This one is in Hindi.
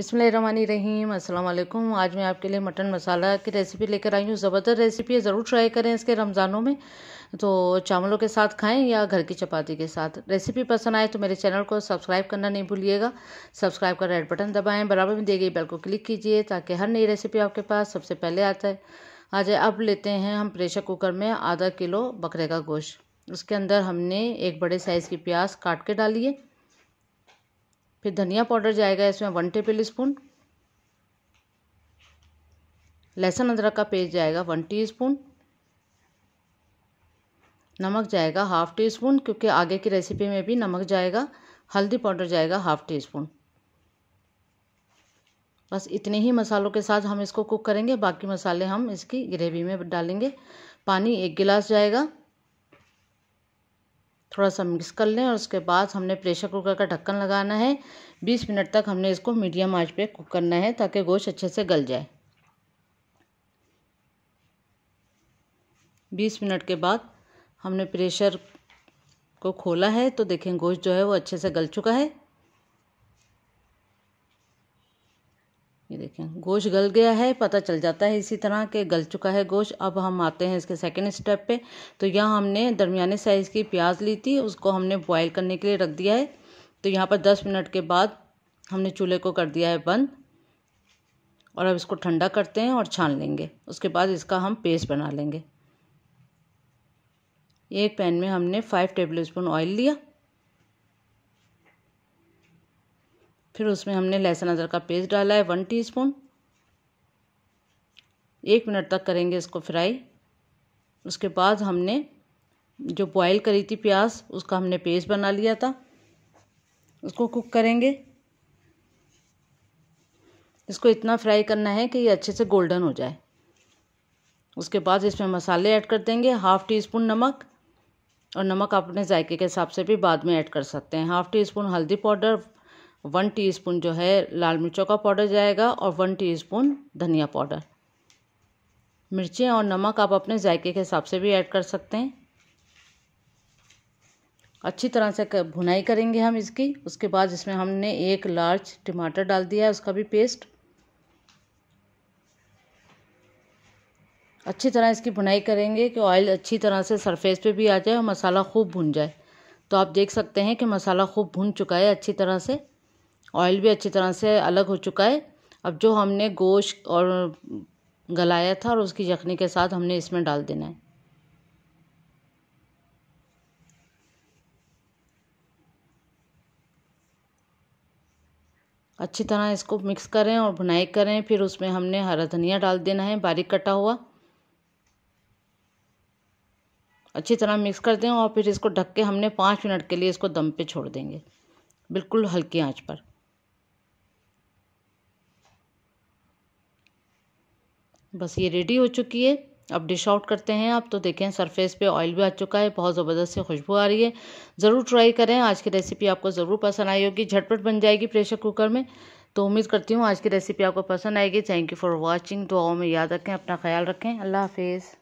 अस्सलाम वालेकुम आज मैं आपके लिए मटन मसाला की रेसिपी लेकर आई हूँ ज़बरदस्त रेसिपी है ज़रूर ट्राई करें इसके रमज़ानों में तो चावलों के साथ खाएं या घर की चपाती के साथ रेसिपी पसंद आए तो मेरे चैनल को सब्सक्राइब करना नहीं भूलिएगा सब्सक्राइब कर रेड बटन दबाएं बराबर में दी गई बेल को क्लिक कीजिए ताकि हर नई रेसिपी आपके पास सबसे पहले आता है आ जाए अब लेते हैं हम प्रेशर कुकर में आधा किलो बकरे का गोश्त उसके अंदर हमने एक बड़े साइज़ की प्याज काट के डाली है फिर धनिया पाउडर जाएगा इसमें वन टेबल स्पून लहसुन अदरक का पेस्ट जाएगा वन टीस्पून नमक जाएगा हाफ टी स्पून क्योंकि आगे की रेसिपी में भी नमक जाएगा हल्दी पाउडर जाएगा हाफ टी स्पून बस इतने ही मसालों के साथ हम इसको कुक करेंगे बाकी मसाले हम इसकी ग्रेवी में डालेंगे पानी एक गिलास जाएगा थोड़ा सा मिक्स कर लें और उसके बाद हमने प्रेशर कुकर का ढक्कन लगाना है बीस मिनट तक हमने इसको मीडियम आंच पे कुक करना है ताकि गोश्त अच्छे से गल जाए बीस मिनट के बाद हमने प्रेशर को खोला है तो देखें गोश्त जो है वो अच्छे से गल चुका है ये देखें गोश्त गल गया है पता चल जाता है इसी तरह के गल चुका है गोश्त अब हम आते हैं इसके सेकंड स्टेप पे तो यहाँ हमने दरमियाने साइज़ की प्याज ली थी उसको हमने बॉयल करने के लिए रख दिया है तो यहाँ पर दस मिनट के बाद हमने चूल्हे को कर दिया है बंद और अब इसको ठंडा करते हैं और छान लेंगे उसके बाद इसका हम पेस्ट बना लेंगे एक पैन में हमने फ़ाइव टेबल स्पून ऑयल लिया फिर उसमें हमने लहसुन अदरक का पेस्ट डाला है वन टीस्पून एक मिनट तक करेंगे इसको फ्राई उसके बाद हमने जो बॉईल करी थी प्याज उसका हमने पेस्ट बना लिया था उसको कुक करेंगे इसको इतना फ्राई करना है कि ये अच्छे से गोल्डन हो जाए उसके बाद इसमें मसाले ऐड कर देंगे हाफ़ टी स्पून नमक और नमक आप अपने जायके के हिसाब से भी बाद में ऐड कर सकते हैं हाफ़ टी स्पून हल्दी पाउडर वन टीस्पून जो है लाल मिर्चों का पाउडर जाएगा और वन टीस्पून धनिया पाउडर मिर्चें और नमक आप अपने जायके के हिसाब से भी ऐड कर सकते हैं अच्छी तरह से कर, भुनाई करेंगे हम इसकी उसके बाद इसमें हमने एक लार्ज टमाटर डाल दिया है उसका भी पेस्ट अच्छी तरह इसकी भुनाई करेंगे कि ऑयल अच्छी तरह से सरफेस पे भी आ जाए और मसाला खूब भुन जाए तो आप देख सकते हैं कि मसाला खूब भुन चुका है अच्छी तरह से ऑयल भी अच्छी तरह से अलग हो चुका है अब जो हमने गोश्त और गलाया था और उसकी यखनी के साथ हमने इसमें डाल देना है अच्छी तरह इसको मिक्स करें और भुनाई करें फिर उसमें हमने हरा धनिया डाल देना है बारीक कटा हुआ अच्छी तरह मिक्स कर दें और फिर इसको ढक के हमने पाँच मिनट के लिए इसको दम पे छोड़ देंगे बिल्कुल हल्की आंच पर बस ये रेडी हो चुकी है अब डिश आउट करते हैं आप तो देखें सरफेस पे ऑयल भी आ चुका है बहुत ज़बरदस्त से खुशबू आ रही है ज़रूर ट्राई करें आज की रेसिपी आपको ज़रूर पसंद आई होगी झटपट बन जाएगी प्रेशर कुकर में तो उम्मीद करती हूँ आज की रेसिपी आपको पसंद आएगी थैंक यू फॉर वॉचिंग दुआओं में याद रखें अपना ख्याल रखें अल्लाह हाफिज़